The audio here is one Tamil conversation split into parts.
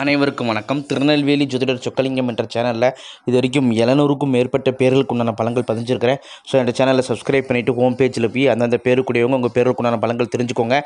அனைவருக்கும் வணக்கம் திருநெல்வேலி ஜோதிடர் சொக்கலிங்கம் என்ற சேனலில் இது வரைக்கும் எழுநூறுக்கும் மேற்பட்ட பேர்களுக்கு உண்டான பழங்கள் பதிஞ்சிருக்கிறேன் ஸோ இந்த சேனலை சப்ஸ்கிரைப் பண்ணிவிட்டு ஹோம் பேஜில் போய் அந்தந்த பேருக்குடையவங்க உங்கள் பேருக்குண்டான பழங்கள் தெரிஞ்சுக்கோங்க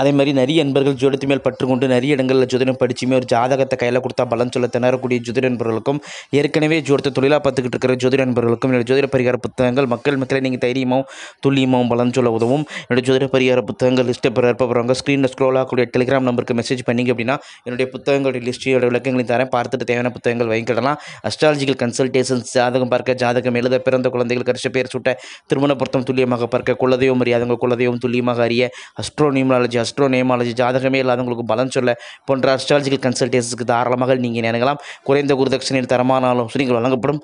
அதே மாதிரி நிறைய நண்பர்கள் ஜோதிடத்து மேல் பற்று கொண்டு நிறைய இடங்களில் ஜோதிடம் படிச்சுமே ஒரு ஜாதகத்தை கையில் கொடுத்தா பலன் சொல்ல திணறக்கூடிய ஜோதிட நண்பர்களுக்கும் ஏற்கனவே ஜோதிட தொழிலாக பார்த்துக்கிட்டு இருக்கிற ஜோதிட நண்பர்களுக்கும் என்னோட ஜோதிட பரிகார புத்தகங்கள் மக்கள் மக்களை நீங்கள் தைரியமாகவும் துல்லியமாகவும் பலன் சொல்ல உதவும் என்னுடைய ஜோதிட பரிகார புத்தகங்கள் லிஸ்ட்டை பெற போகிறவங்க ஸ்க்ரீனில் ஸ்க்ரோல் ஆகக்கூடிய டெலிகிராம் நம்பருக்கு மெசேஜ் பண்ணிங்க அப்படின்னா என்னுடைய புத்தகங்களுடைய லிஸ்ட்டையோட விளக்கங்களையும் தரேன் பார்த்துட்டு தேவையான புத்தகங்கள் வாங்கிக்கிடலாம் அஸ்ட்ராலஜிக்கல் கன்சல்டேஷன்ஸ் ஜாதகம் பார்க்க ஜாதகம் எழுத பிறந்த குழந்தைகள் கரிச பேர் சுட்ட திருமண பொருத்தம் துல்லியமாக பார்க்க குலதெய்வம் அறியாதவங்க குலதெய்வம் துல்லியமாக அறிய அஸ்ட்ரோனியமாலஜி அஸ்ட்ரோ நேமாலஜி ஜாதகமே இல்லாதவங்களுக்கு பலன் சொல்ல போன்ற அஸ்ட்ராலஜிக்கல் கன்சல்டேஷனுக்கு தாராளமாக நீங்கள் நினைக்கலாம் குறைந்த குருதட்சணையின் தரமான ஆலோசனைகள் வழங்கப்படும்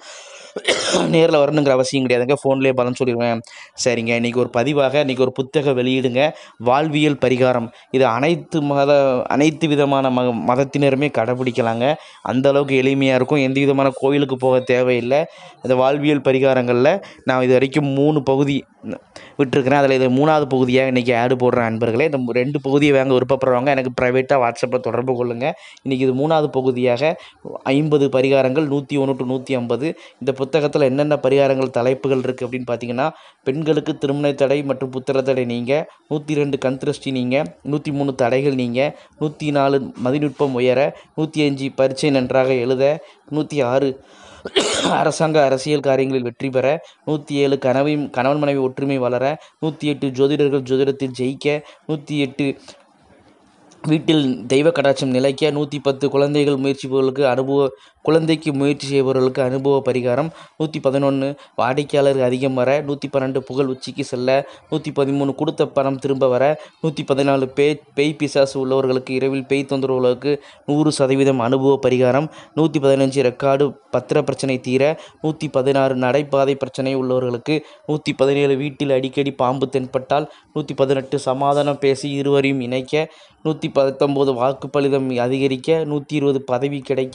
நேரில் வரணுங்கிற அவசியம் கிடையாதுங்க ஃபோன்லேயே பலன் சொல்லிடுவேன் சரிங்க இன்றைக்கி ஒரு பதிவாக இன்றைக்கி ஒரு புத்தக வெளியிடுங்க வாழ்வியல் பரிகாரம் இது அனைத்து மத அனைத்து விதமான ம மதத்தினருமே கடைபிடிக்கலாங்க அந்த அளவுக்கு எளிமையாக இருக்கும் எந்த விதமான கோயிலுக்கு போக தேவையில்லை இந்த வாழ்வியல் பரிகாரங்களில் நான் இது வரைக்கும் மூணு பகுதி விட்டுருக்கிறேன் அதில் இது மூணாவது பகுதியாக இன்றைக்கி ஆடு போடுற அன்பர்களே இந்த ரெண்டு பகுதியை வாங்க விருப்பப்படுறவங்க எனக்கு ப்ரைவேட்டாக வாட்ஸ்அப்பில் தொடர்பு கொள்ளுங்கள் இன்றைக்கி இது மூணாவது பகுதியாக ஐம்பது பரிகாரங்கள் நூற்றி ஒன்று டு நூற்றி ஐம்பது இந்த புத்தகத்தில் என்னென்ன பரிகாரங்கள் தலைப்புகள் இருக்குது அப்படின்னு பார்த்தீங்கன்னா பெண்களுக்கு திருமண தடை மற்றும் புத்திர தடை நீங்கள் நூற்றி ரெண்டு கண் திருஷ்டி நீங்கள் நூற்றி மூணு தடைகள் நீங்கள் நூற்றி நாலு மதிநுட்பம் உயர நூற்றி அஞ்சு பரீட்சை நன்றாக எழுத நூற்றி ஆறு அரசாங்க அரசியல் காரியங்களில் வெற்றி பெற நூற்றி ஏழு கனவையும் கணவன் மனைவி ஒற்றுமை வளர நூற்றி எட்டு ஜோதிடர்கள் ஜோதிடத்தில் ஜெயிக்க நூற்றி எட்டு வீட்டில் தெய்வ கடாட்சம் நிலைக்க நூற்றி பத்து குழந்தைகள் முயற்சிப்புகளுக்கு அனுபவ குழந்தைக்கு முயற்சி செய்பவர்களுக்கு அனுபவ பரிகாரம் நூற்றி பதினொன்று வாடிக்கையாளர் அதிகம் வர நூற்றி பன்னெண்டு புகழ் உச்சிக்கு செல்ல நூற்றி பதிமூணு கொடுத்த பணம் திரும்ப வர நூற்றி பதினாலு பே பேய் பிசாசு உள்ளவர்களுக்கு இரவில் பேய் தொந்தரவுகளுக்கு நூறு சதவீதம் அனுபவ பரிகாரம் நூற்றி பதினஞ்சு ரெக்கார்டு பத்திர பிரச்சனை தீர நூற்றி பதினாறு நடைபாதை பிரச்சனை உள்ளவர்களுக்கு நூற்றி பதினேழு வீட்டில் அடிக்கடி பாம்பு தென்பட்டால் நூற்றி பதினெட்டு சமாதானம் பேசி இருவரையும் இணைக்க நூற்றி பத்தொம்போது வாக்குப்பளிதம் அதிகரிக்க நூற்றி இருபது பதவி கிடைக்க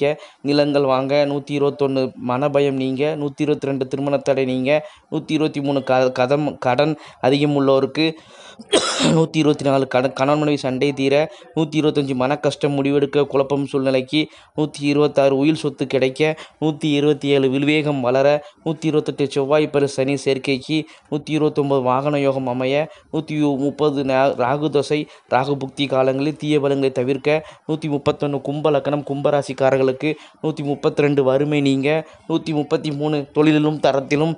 நிலங்கள் திருமணங்கள் வாங்க நூற்றி இருபத்தொன்று மனபயம் நீங்க நூற்றி இருபத்தி ரெண்டு திருமணத்தடை நீங்க நூற்றி இருபத்தி மூணு க கதம் கடன் அதிகம் உள்ளோருக்கு நூற்றி இருபத்தி நாலு கடன் கணவன் மனைவி சண்டை தீர நூற்றி இருபத்தஞ்சி மன கஷ்டம் முடிவெடுக்க குழப்பம் சூழ்நிலைக்கு நூற்றி இருபத்தாறு உயிர் சொத்து கிடைக்க நூற்றி இருபத்தி ஏழு வில்வேகம் வளர நூற்றி இருபத்தெட்டு செவ்வாய் பெரு சனி சேர்க்கைக்கு நூற்றி இருபத்தொம்பது வாகன யோகம் அமைய நூற்றி முப்பது ராகு தசை ராகு புக்தி காலங்களில் தீய பலங்களை தவிர்க்க நூற்றி முப்பத்தொன்று கும்பலக்கணம் கும்பராசிக்காரர்களுக்கு நூற்றி முப்பத்தி ரெண்டு வறுமை நீங்க நூற்றி முப்பத்தி மூணு தொழிலிலும் தரத்திலும்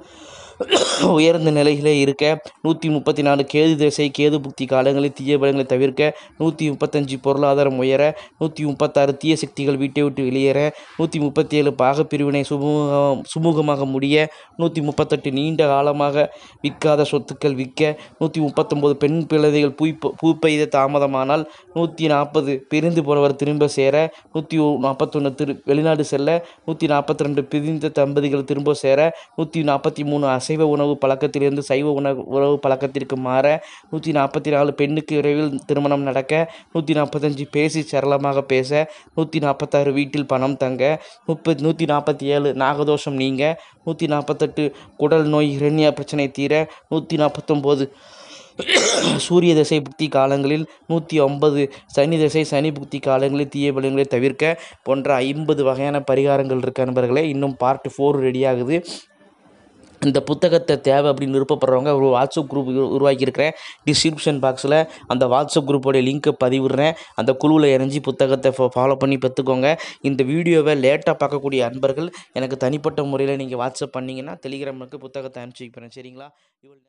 உயர்ந்த நிலையிலே இருக்க நூற்றி முப்பத்தி நாலு கேது திசை கேது புக்தி காலங்களில் தீய பலங்களை தவிர்க்க நூற்றி முப்பத்தஞ்சு பொருளாதாரம் உயர நூற்றி முப்பத்தாறு தீய சக்திகள் வீட்டை விட்டு வெளியேற நூற்றி முப்பத்தி ஏழு பாகப்பிரிவினை சுமூக சுமூகமாக முடிய நூற்றி முப்பத்தெட்டு நீண்ட காலமாக விற்காத சொத்துக்கள் விற்க நூற்றி முப்பத்தொம்போது பெண் பிள்ளைகள் பூ பூப்பெய்த தாமதமானால் நூற்றி நாற்பது பிரிந்து போனவர் திரும்ப சேர நூற்றி நாற்பத்தொன்று திரு வெளிநாடு செல்ல நூற்றி நாற்பத்தி ரெண்டு பிரிந்த தம்பதிகள் திரும்ப சேர நூற்றி நாற்பத்தி மூணு அசைவ உணவு பழக்கத்திலிருந்து சைவ உணவு உணவு பழக்கத்திற்கு மாற நூற்றி நாற்பத்தி நாலு பெண்ணுக்கு விரைவில் திருமணம் நடக்க நூற்றி நாற்பத்தஞ்சு பேசி சரளமாக பேச நூற்றி நாற்பத்தாறு வீட்டில் பணம் தங்க முப்ப நூற்றி நாற்பத்தி ஏழு நாகதோஷம் நீங்க நூற்றி நாற்பத்தெட்டு குடல் நோய் இரண்யா பிரச்சனை தீர நூற்றி நாற்பத்தொம்போது சூரிய திசை புக்தி காலங்களில் நூற்றி ஐம்பது சனி திசை சனி புக்தி காலங்களில் தீய விலங்குகளை தவிர்க்க போன்ற ஐம்பது வகையான பரிகாரங்கள் இருக்க நண்பர்களே இன்னும் பார்ட் ஃபோர் ரெடியாகுது இந்த புத்தகத்தை தேவை அப்படின்னு விருப்பப்படுறவங்க ஒரு வாட்ஸ்அப் குரூப் உருவாக்கியிருக்கிறேன் டிஸ்கிரிப்ஷன் பாக்ஸில் அந்த வாட்ஸ்அப் குரூப்போடைய லிங்க்கை பதிவிடுறேன் அந்த குழுவில் இணைஞ்சி புத்தகத்தை ஃபாலோ பண்ணி பெற்றுக்கோங்க இந்த வீடியோவை லேட்டாக பார்க்கக்கூடிய அன்பர்கள் எனக்கு தனிப்பட்ட முறையில் நீங்கள் வாட்ஸ்அப் பண்ணிங்கன்னா டெலிகிராமுக்கு புத்தகத்தை அனுப்பிச்சி வைக்கிறேன் சரிங்களா